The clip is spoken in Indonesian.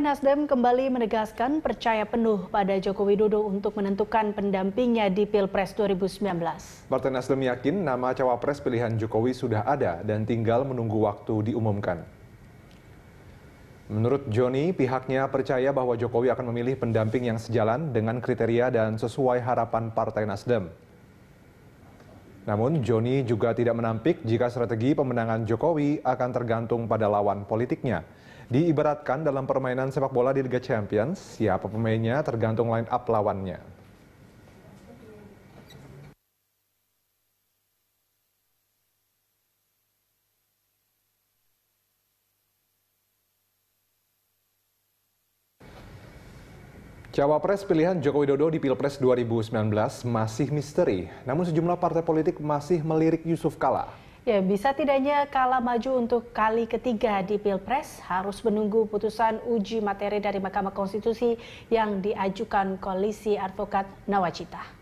Nasdem kembali menegaskan percaya penuh pada Joko Widodo untuk menentukan pendampingnya di Pilpres 2019. Partai Nasdem yakin nama cawapres pilihan Jokowi sudah ada dan tinggal menunggu waktu diumumkan. Menurut Joni, pihaknya percaya bahwa Jokowi akan memilih pendamping yang sejalan dengan kriteria dan sesuai harapan Partai Nasdem. Namun, Joni juga tidak menampik jika strategi pemenangan Jokowi akan tergantung pada lawan politiknya. Diibaratkan dalam permainan sepak bola di Liga Champions, siapa pemainnya tergantung line up lawannya. Cawapres pilihan Joko Widodo di Pilpres 2019 masih misteri, namun sejumlah partai politik masih melirik Yusuf Kala. Ya, bisa tidaknya Kala maju untuk kali ketiga di Pilpres harus menunggu putusan uji materi dari Mahkamah Konstitusi yang diajukan koalisi advokat Nawacita.